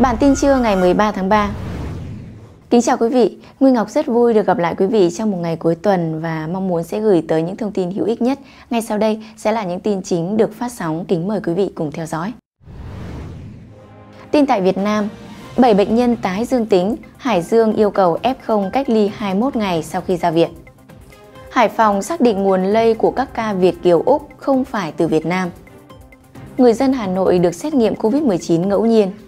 Bản tin trưa ngày 13 tháng 3 Kính chào quý vị, Nguyên Ngọc rất vui được gặp lại quý vị trong một ngày cuối tuần và mong muốn sẽ gửi tới những thông tin hữu ích nhất. Ngay sau đây sẽ là những tin chính được phát sóng, kính mời quý vị cùng theo dõi. Tin tại Việt Nam, 7 bệnh nhân tái dương tính, Hải Dương yêu cầu F0 cách ly 21 ngày sau khi ra viện. Hải Phòng xác định nguồn lây của các ca Việt Kiều Úc không phải từ Việt Nam. Người dân Hà Nội được xét nghiệm COVID-19 ngẫu nhiên –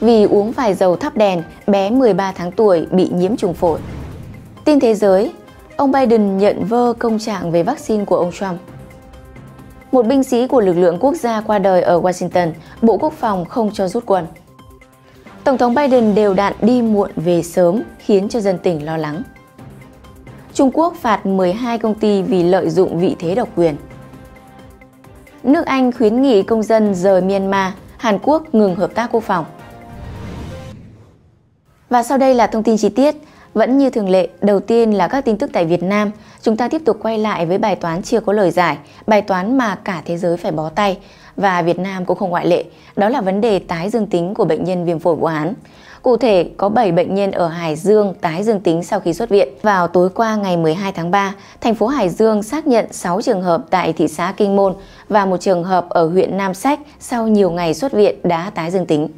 vì uống phải dầu thắp đèn, bé 13 tháng tuổi bị nhiễm trùng phổi. Tin thế giới, ông Biden nhận vơ công trạng về vaccine của ông Trump. Một binh sĩ của lực lượng quốc gia qua đời ở Washington, Bộ Quốc phòng không cho rút quân. Tổng thống Biden đều đạn đi muộn về sớm khiến cho dân tỉnh lo lắng. Trung Quốc phạt 12 công ty vì lợi dụng vị thế độc quyền. Nước Anh khuyến nghị công dân rời Myanmar, Hàn Quốc ngừng hợp tác quốc phòng. Và sau đây là thông tin chi tiết. Vẫn như thường lệ, đầu tiên là các tin tức tại Việt Nam. Chúng ta tiếp tục quay lại với bài toán chưa có lời giải, bài toán mà cả thế giới phải bó tay. Và Việt Nam cũng không ngoại lệ, đó là vấn đề tái dương tính của bệnh nhân viêm phổi Vũ Hán. Cụ thể, có 7 bệnh nhân ở Hải Dương tái dương tính sau khi xuất viện. Vào tối qua ngày 12 tháng 3, thành phố Hải Dương xác nhận 6 trường hợp tại thị xã Kinh Môn và một trường hợp ở huyện Nam Sách sau nhiều ngày xuất viện đã tái dương tính.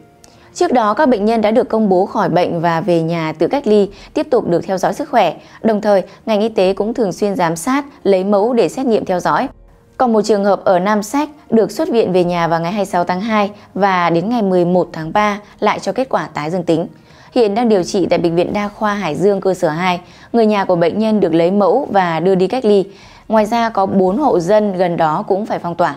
Trước đó, các bệnh nhân đã được công bố khỏi bệnh và về nhà tự cách ly, tiếp tục được theo dõi sức khỏe. Đồng thời, ngành y tế cũng thường xuyên giám sát, lấy mẫu để xét nghiệm theo dõi. Còn một trường hợp ở Nam Sách được xuất viện về nhà vào ngày 26 tháng 2 và đến ngày 11 tháng 3 lại cho kết quả tái dương tính. Hiện đang điều trị tại Bệnh viện Đa khoa Hải Dương cơ sở 2. Người nhà của bệnh nhân được lấy mẫu và đưa đi cách ly. Ngoài ra có 4 hộ dân gần đó cũng phải phong tỏa.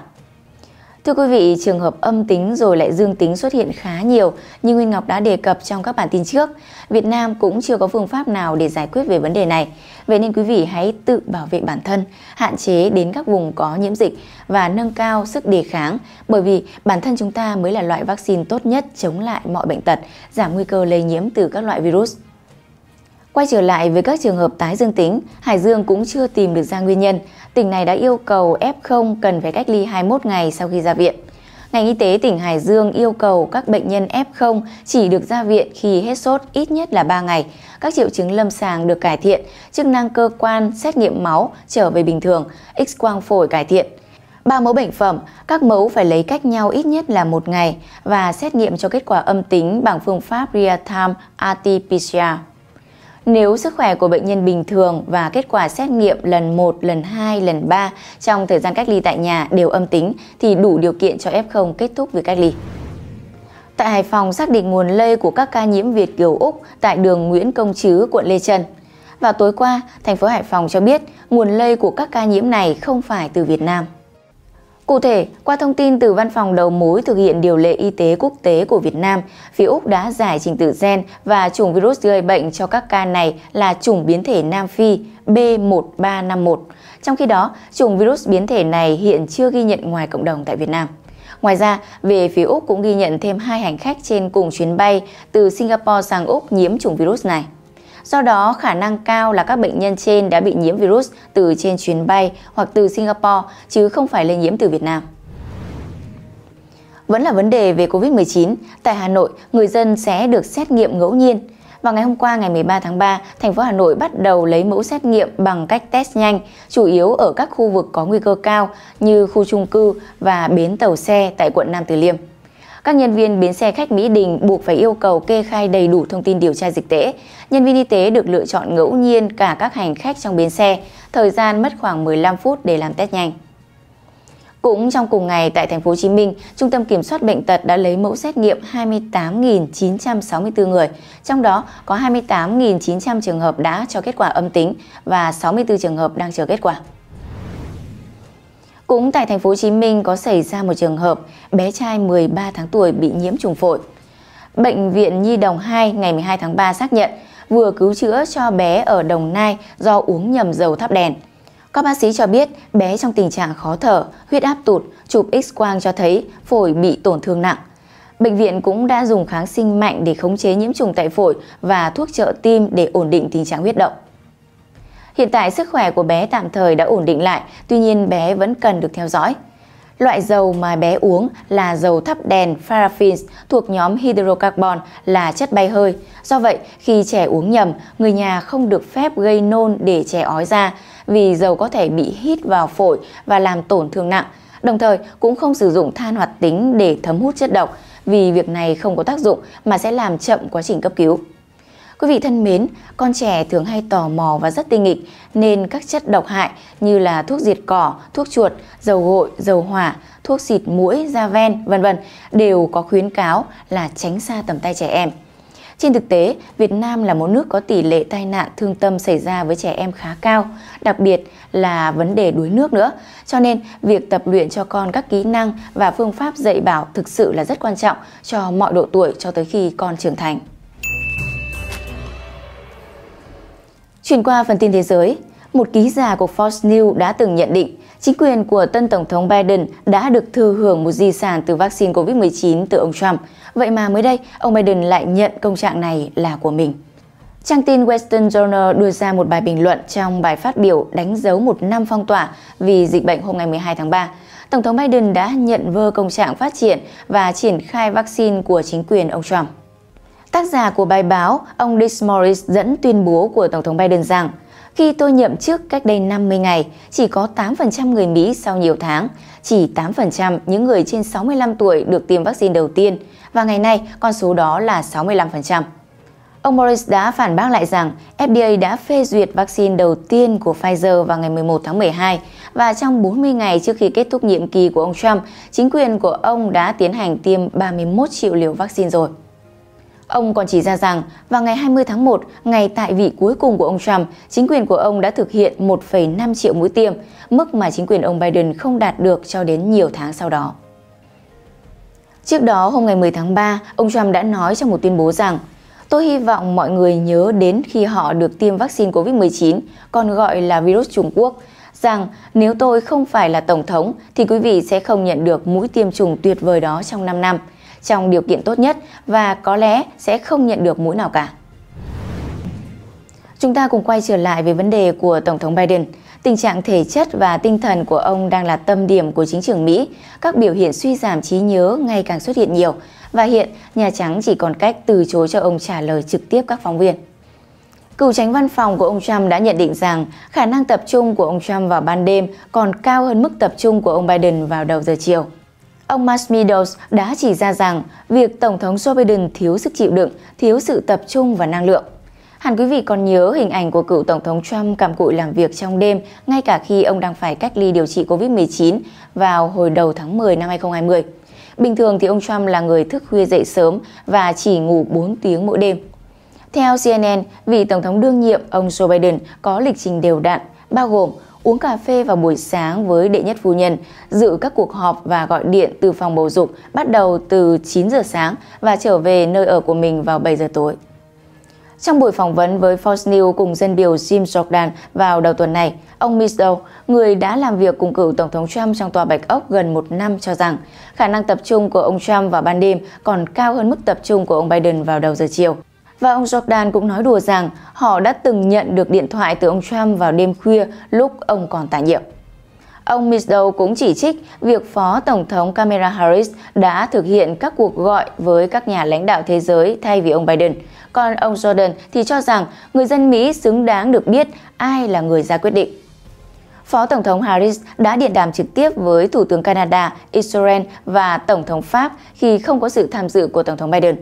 Thưa quý vị, trường hợp âm tính rồi lại dương tính xuất hiện khá nhiều như Nguyên Ngọc đã đề cập trong các bản tin trước. Việt Nam cũng chưa có phương pháp nào để giải quyết về vấn đề này. Vậy nên quý vị hãy tự bảo vệ bản thân, hạn chế đến các vùng có nhiễm dịch và nâng cao sức đề kháng bởi vì bản thân chúng ta mới là loại vaccine tốt nhất chống lại mọi bệnh tật, giảm nguy cơ lây nhiễm từ các loại virus. Quay trở lại với các trường hợp tái dương tính, Hải Dương cũng chưa tìm được ra nguyên nhân. Tỉnh này đã yêu cầu F0 cần phải cách ly 21 ngày sau khi ra viện. Ngành y tế tỉnh Hải Dương yêu cầu các bệnh nhân F0 chỉ được ra viện khi hết sốt ít nhất là 3 ngày, các triệu chứng lâm sàng được cải thiện, chức năng cơ quan, xét nghiệm máu trở về bình thường, x-quang phổi cải thiện. Ba mẫu bệnh phẩm, các mẫu phải lấy cách nhau ít nhất là một ngày và xét nghiệm cho kết quả âm tính bằng phương pháp real-time RT-PCR. Nếu sức khỏe của bệnh nhân bình thường và kết quả xét nghiệm lần 1, lần 2, lần 3 trong thời gian cách ly tại nhà đều âm tính thì đủ điều kiện cho F0 kết thúc việc cách ly. Tại Hải Phòng xác định nguồn lây của các ca nhiễm Việt kiều Úc tại đường Nguyễn Công Trứ, quận Lê Trân. Và tối qua, thành phố Hải Phòng cho biết nguồn lây của các ca nhiễm này không phải từ Việt Nam. Cụ thể, qua thông tin từ Văn phòng đầu mối thực hiện điều lệ y tế quốc tế của Việt Nam, phía Úc đã giải trình tự gen và chủng virus gây bệnh cho các ca này là chủng biến thể Nam Phi B1351. Trong khi đó, chủng virus biến thể này hiện chưa ghi nhận ngoài cộng đồng tại Việt Nam. Ngoài ra, về phía Úc cũng ghi nhận thêm hai hành khách trên cùng chuyến bay từ Singapore sang Úc nhiễm chủng virus này. Do đó, khả năng cao là các bệnh nhân trên đã bị nhiễm virus từ trên chuyến bay hoặc từ Singapore chứ không phải lây nhiễm từ Việt Nam. Vẫn là vấn đề về Covid-19, tại Hà Nội, người dân sẽ được xét nghiệm ngẫu nhiên. Vào ngày hôm qua ngày 13 tháng 3, thành phố Hà Nội bắt đầu lấy mẫu xét nghiệm bằng cách test nhanh, chủ yếu ở các khu vực có nguy cơ cao như khu trung cư và bến tàu xe tại quận Nam Từ Liêm. Các nhân viên bến xe khách Mỹ Đình buộc phải yêu cầu kê khai đầy đủ thông tin điều tra dịch tễ. Nhân viên y tế được lựa chọn ngẫu nhiên cả các hành khách trong bến xe, thời gian mất khoảng 15 phút để làm test nhanh. Cũng trong cùng ngày tại thành phố Hồ Chí Minh, Trung tâm Kiểm soát bệnh tật đã lấy mẫu xét nghiệm 28.964 người, trong đó có 28.900 trường hợp đã cho kết quả âm tính và 64 trường hợp đang chờ kết quả. Cũng tại thành phố Hồ Chí Minh có xảy ra một trường hợp bé trai 13 tháng tuổi bị nhiễm trùng phổi. Bệnh viện Nhi đồng 2 ngày 12 tháng 3 xác nhận vừa cứu chữa cho bé ở Đồng Nai do uống nhầm dầu thắp đèn. Các bác sĩ cho biết bé trong tình trạng khó thở, huyết áp tụt, chụp x-quang cho thấy phổi bị tổn thương nặng. Bệnh viện cũng đã dùng kháng sinh mạnh để khống chế nhiễm trùng tại phổi và thuốc trợ tim để ổn định tình trạng huyết động. Hiện tại sức khỏe của bé tạm thời đã ổn định lại, tuy nhiên bé vẫn cần được theo dõi. Loại dầu mà bé uống là dầu thắp đèn paraffin thuộc nhóm hydrocarbon là chất bay hơi. Do vậy, khi trẻ uống nhầm, người nhà không được phép gây nôn để trẻ ói ra vì dầu có thể bị hít vào phổi và làm tổn thương nặng. Đồng thời cũng không sử dụng than hoạt tính để thấm hút chất độc vì việc này không có tác dụng mà sẽ làm chậm quá trình cấp cứu. Quý vị thân mến, con trẻ thường hay tò mò và rất tinh nghịch nên các chất độc hại như là thuốc diệt cỏ, thuốc chuột, dầu gội, dầu hỏa, thuốc xịt mũi, da ven, vân vân đều có khuyến cáo là tránh xa tầm tay trẻ em. Trên thực tế, Việt Nam là một nước có tỷ lệ tai nạn thương tâm xảy ra với trẻ em khá cao, đặc biệt là vấn đề đuối nước nữa. Cho nên, việc tập luyện cho con các kỹ năng và phương pháp dạy bảo thực sự là rất quan trọng cho mọi độ tuổi cho tới khi con trưởng thành. Chuyển qua phần tin thế giới, một ký giả của Fox News đã từng nhận định chính quyền của tân Tổng thống Biden đã được thừa hưởng một di sản từ vaccine COVID-19 từ ông Trump. Vậy mà mới đây, ông Biden lại nhận công trạng này là của mình. Trang tin Western Journal đưa ra một bài bình luận trong bài phát biểu đánh dấu một năm phong tỏa vì dịch bệnh hôm ngày 12 tháng 3. Tổng thống Biden đã nhận vơ công trạng phát triển và triển khai vaccine của chính quyền ông Trump. Tác giả của bài báo, ông Dick Morris dẫn tuyên bố của Tổng thống Biden rằng khi tôi nhậm chức cách đây 50 ngày, chỉ có 8% người Mỹ sau nhiều tháng, chỉ 8% những người trên 65 tuổi được tiêm vaccine đầu tiên và ngày nay con số đó là 65%. Ông Morris đã phản bác lại rằng FDA đã phê duyệt vaccine đầu tiên của Pfizer vào ngày 11 tháng 12 và trong 40 ngày trước khi kết thúc nhiệm kỳ của ông Trump, chính quyền của ông đã tiến hành tiêm 31 triệu liều vaccine rồi. Ông còn chỉ ra rằng vào ngày 20 tháng 1, ngày tại vị cuối cùng của ông Trump, chính quyền của ông đã thực hiện 1,5 triệu mũi tiêm, mức mà chính quyền ông Biden không đạt được cho đến nhiều tháng sau đó. Trước đó, hôm ngày 10 tháng 3, ông Trump đã nói trong một tuyên bố rằng Tôi hy vọng mọi người nhớ đến khi họ được tiêm vaccine COVID-19, còn gọi là virus Trung Quốc, rằng nếu tôi không phải là Tổng thống thì quý vị sẽ không nhận được mũi tiêm chủng tuyệt vời đó trong 5 năm trong điều kiện tốt nhất và có lẽ sẽ không nhận được mũi nào cả. Chúng ta cùng quay trở lại về vấn đề của Tổng thống Biden. Tình trạng thể chất và tinh thần của ông đang là tâm điểm của chính trường Mỹ. Các biểu hiện suy giảm trí nhớ ngày càng xuất hiện nhiều. Và hiện, Nhà Trắng chỉ còn cách từ chối cho ông trả lời trực tiếp các phóng viên. Cựu tránh văn phòng của ông Trump đã nhận định rằng khả năng tập trung của ông Trump vào ban đêm còn cao hơn mức tập trung của ông Biden vào đầu giờ chiều. Ông Mark Meadows đã chỉ ra rằng việc Tổng thống Joe Biden thiếu sức chịu đựng, thiếu sự tập trung và năng lượng. Hẳn quý vị còn nhớ hình ảnh của cựu Tổng thống Trump cầm cụi làm việc trong đêm ngay cả khi ông đang phải cách ly điều trị COVID-19 vào hồi đầu tháng 10 năm 2020. Bình thường thì ông Trump là người thức khuya dậy sớm và chỉ ngủ 4 tiếng mỗi đêm. Theo CNN, vị Tổng thống đương nhiệm ông Joe Biden có lịch trình đều đặn, bao gồm uống cà phê vào buổi sáng với đệ nhất phu nhân, dự các cuộc họp và gọi điện từ phòng bầu dục bắt đầu từ 9 giờ sáng và trở về nơi ở của mình vào 7 giờ tối. Trong buổi phỏng vấn với Fox News cùng dân biểu Jim Jordan vào đầu tuần này, ông Mitchell, người đã làm việc cùng cựu Tổng thống Trump trong tòa Bạch Ốc gần một năm cho rằng khả năng tập trung của ông Trump vào ban đêm còn cao hơn mức tập trung của ông Biden vào đầu giờ chiều. Và ông Jordan cũng nói đùa rằng họ đã từng nhận được điện thoại từ ông Trump vào đêm khuya lúc ông còn tại nhiệm. Ông Mitchell cũng chỉ trích việc Phó Tổng thống Kamala Harris đã thực hiện các cuộc gọi với các nhà lãnh đạo thế giới thay vì ông Biden. Còn ông Jordan thì cho rằng người dân Mỹ xứng đáng được biết ai là người ra quyết định. Phó Tổng thống Harris đã điện đàm trực tiếp với Thủ tướng Canada, Israel và Tổng thống Pháp khi không có sự tham dự của Tổng thống Biden.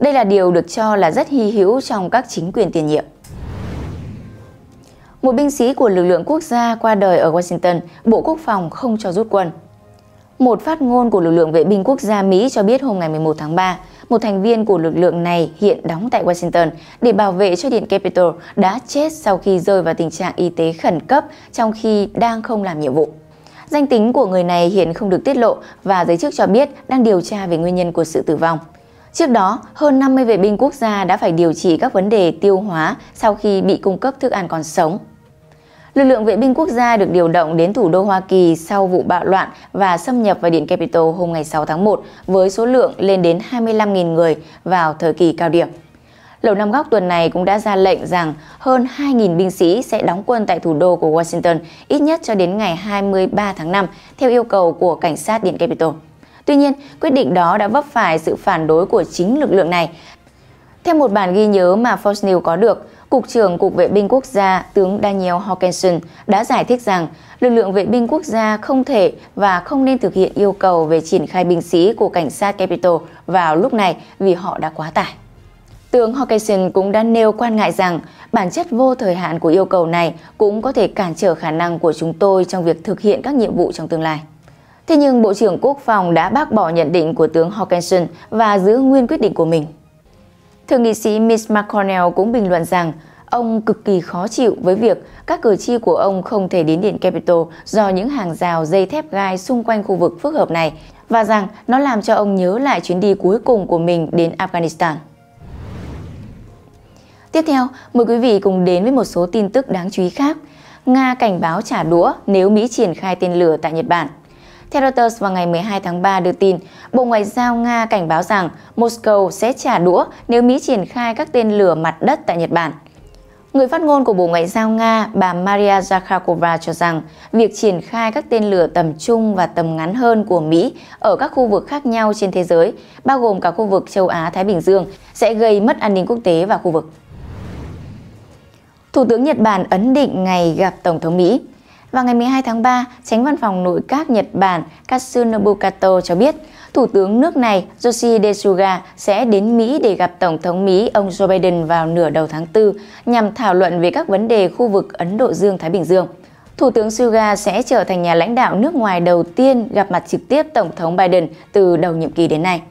Đây là điều được cho là rất hy hữu trong các chính quyền tiền nhiệm. Một binh sĩ của lực lượng quốc gia qua đời ở Washington, Bộ Quốc phòng không cho rút quân. Một phát ngôn của lực lượng vệ binh quốc gia Mỹ cho biết hôm ngày 11 tháng 3, một thành viên của lực lượng này hiện đóng tại Washington để bảo vệ cho điện Capitol đã chết sau khi rơi vào tình trạng y tế khẩn cấp trong khi đang không làm nhiệm vụ. Danh tính của người này hiện không được tiết lộ và giới chức cho biết đang điều tra về nguyên nhân của sự tử vong. Trước đó, hơn 50 vệ binh quốc gia đã phải điều trị các vấn đề tiêu hóa sau khi bị cung cấp thức ăn còn sống. Lực lượng vệ binh quốc gia được điều động đến thủ đô Hoa Kỳ sau vụ bạo loạn và xâm nhập vào Điện Capitol hôm ngày 6 tháng 1 với số lượng lên đến 25.000 người vào thời kỳ cao điểm. Lầu Năm Góc tuần này cũng đã ra lệnh rằng hơn 2.000 binh sĩ sẽ đóng quân tại thủ đô của Washington ít nhất cho đến ngày 23 tháng 5 theo yêu cầu của cảnh sát Điện Capitol. Tuy nhiên, quyết định đó đã vấp phải sự phản đối của chính lực lượng này. Theo một bản ghi nhớ mà Fox News có được, Cục trưởng Cục Vệ binh Quốc gia tướng Daniel Hawkinson đã giải thích rằng lực lượng vệ binh quốc gia không thể và không nên thực hiện yêu cầu về triển khai binh sĩ của cảnh sát Capitol vào lúc này vì họ đã quá tải. Tướng Hawkinson cũng đã nêu quan ngại rằng bản chất vô thời hạn của yêu cầu này cũng có thể cản trở khả năng của chúng tôi trong việc thực hiện các nhiệm vụ trong tương lai. Thế nhưng Bộ trưởng Quốc phòng đã bác bỏ nhận định của tướng Hawkinson và giữ nguyên quyết định của mình. Thượng nghị sĩ Mitch McConnell cũng bình luận rằng ông cực kỳ khó chịu với việc các cử tri của ông không thể đến Điện Capitol do những hàng rào dây thép gai xung quanh khu vực phức hợp này và rằng nó làm cho ông nhớ lại chuyến đi cuối cùng của mình đến Afghanistan. Tiếp theo, mời quý vị cùng đến với một số tin tức đáng chú ý khác. Nga cảnh báo trả đũa nếu Mỹ triển khai tên lửa tại Nhật Bản – theo Reuters vào ngày 12 tháng 3 đưa tin, Bộ Ngoại giao Nga cảnh báo rằng Moscow sẽ trả đũa nếu Mỹ triển khai các tên lửa mặt đất tại Nhật Bản. Người phát ngôn của Bộ Ngoại giao Nga, bà Maria Zakharova cho rằng việc triển khai các tên lửa tầm trung và tầm ngắn hơn của Mỹ ở các khu vực khác nhau trên thế giới, bao gồm cả khu vực châu Á-Thái Bình Dương, sẽ gây mất an ninh quốc tế và khu vực. Thủ tướng Nhật Bản ấn định ngày gặp Tổng thống Mỹ vào ngày 12 tháng 3, tránh văn phòng nội các Nhật Bản Katsunobu Kato cho biết, Thủ tướng nước này Yoshihide Suga sẽ đến Mỹ để gặp Tổng thống Mỹ ông Joe Biden vào nửa đầu tháng 4 nhằm thảo luận về các vấn đề khu vực Ấn Độ Dương-Thái Bình Dương. Thủ tướng Suga sẽ trở thành nhà lãnh đạo nước ngoài đầu tiên gặp mặt trực tiếp Tổng thống Biden từ đầu nhiệm kỳ đến nay.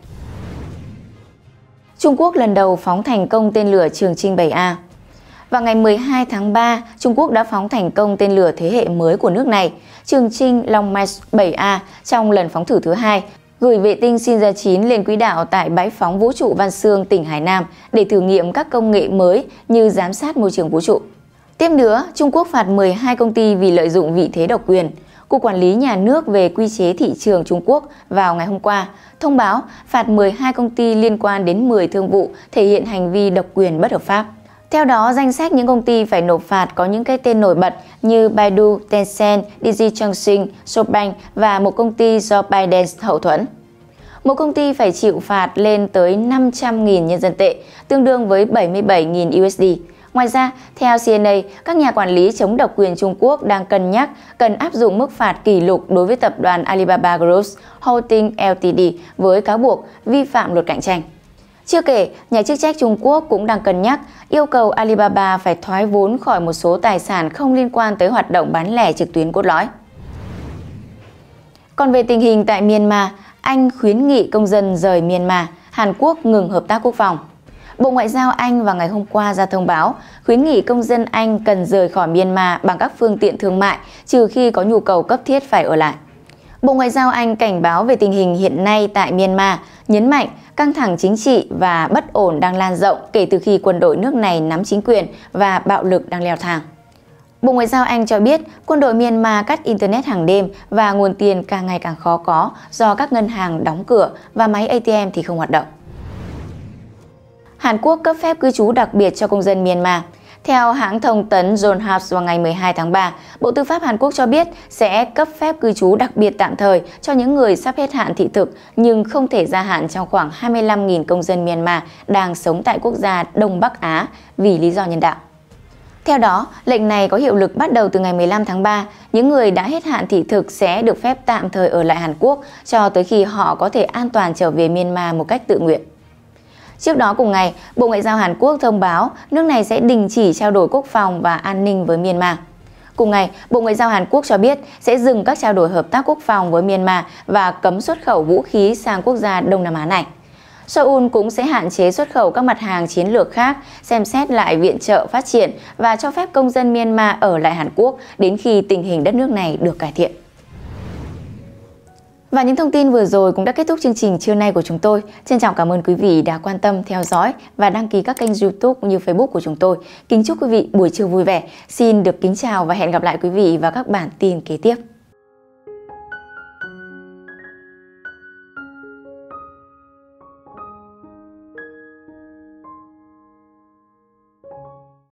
Trung Quốc lần đầu phóng thành công tên lửa Trường Trinh 7A vào ngày 12 tháng 3, Trung Quốc đã phóng thành công tên lửa thế hệ mới của nước này, Trường Trinh Long March 7A trong lần phóng thử thứ hai, gửi vệ tinh Shinra 9 lên quỹ đạo tại bãi phóng vũ trụ Văn Xương, tỉnh Hải Nam để thử nghiệm các công nghệ mới như giám sát môi trường vũ trụ. Tiếp nữa, Trung Quốc phạt 12 công ty vì lợi dụng vị thế độc quyền. Cục Quản lý Nhà nước về Quy chế Thị trường Trung Quốc vào ngày hôm qua thông báo phạt 12 công ty liên quan đến 10 thương vụ thể hiện hành vi độc quyền bất hợp pháp. Theo đó, danh sách những công ty phải nộp phạt có những cái tên nổi bật như Baidu, Tencent, DigiChangxin, SoftBank và một công ty do Biden hậu thuẫn. Một công ty phải chịu phạt lên tới 500.000 nhân dân tệ, tương đương với 77.000 USD. Ngoài ra, theo CNA, các nhà quản lý chống độc quyền Trung Quốc đang cân nhắc cần áp dụng mức phạt kỷ lục đối với tập đoàn Alibaba Group Holding Ltd với cáo buộc vi phạm luật cạnh tranh. Chưa kể, nhà chức trách Trung Quốc cũng đang cân nhắc yêu cầu Alibaba phải thoái vốn khỏi một số tài sản không liên quan tới hoạt động bán lẻ trực tuyến cốt lõi. Còn về tình hình tại Myanmar, Anh khuyến nghị công dân rời Myanmar, Hàn Quốc ngừng hợp tác quốc phòng. Bộ Ngoại giao Anh vào ngày hôm qua ra thông báo khuyến nghị công dân Anh cần rời khỏi Myanmar bằng các phương tiện thương mại trừ khi có nhu cầu cấp thiết phải ở lại. Bộ Ngoại giao Anh cảnh báo về tình hình hiện nay tại Myanmar, nhấn mạnh căng thẳng chính trị và bất ổn đang lan rộng kể từ khi quân đội nước này nắm chính quyền và bạo lực đang leo thang. Bộ Ngoại giao Anh cho biết quân đội Myanmar cắt Internet hàng đêm và nguồn tiền càng ngày càng khó có do các ngân hàng đóng cửa và máy ATM thì không hoạt động. Hàn Quốc cấp phép cư trú đặc biệt cho công dân Myanmar – theo hãng thông tấn John Hobbs vào ngày 12 tháng 3, Bộ Tư pháp Hàn Quốc cho biết sẽ cấp phép cư trú đặc biệt tạm thời cho những người sắp hết hạn thị thực nhưng không thể gia hạn trong khoảng 25.000 công dân Myanmar đang sống tại quốc gia Đông Bắc Á vì lý do nhân đạo. Theo đó, lệnh này có hiệu lực bắt đầu từ ngày 15 tháng 3. Những người đã hết hạn thị thực sẽ được phép tạm thời ở lại Hàn Quốc cho tới khi họ có thể an toàn trở về Myanmar một cách tự nguyện. Trước đó cùng ngày, Bộ Ngoại giao Hàn Quốc thông báo nước này sẽ đình chỉ trao đổi quốc phòng và an ninh với Myanmar. Cùng ngày, Bộ Ngoại giao Hàn Quốc cho biết sẽ dừng các trao đổi hợp tác quốc phòng với Myanmar và cấm xuất khẩu vũ khí sang quốc gia Đông Nam Á này. Seoul cũng sẽ hạn chế xuất khẩu các mặt hàng chiến lược khác, xem xét lại viện trợ phát triển và cho phép công dân Myanmar ở lại Hàn Quốc đến khi tình hình đất nước này được cải thiện. Và những thông tin vừa rồi cũng đã kết thúc chương trình trưa nay của chúng tôi. Trân trọng cảm ơn quý vị đã quan tâm theo dõi và đăng ký các kênh YouTube như Facebook của chúng tôi. Kính chúc quý vị buổi trưa vui vẻ. Xin được kính chào và hẹn gặp lại quý vị vào các bản tin kế tiếp.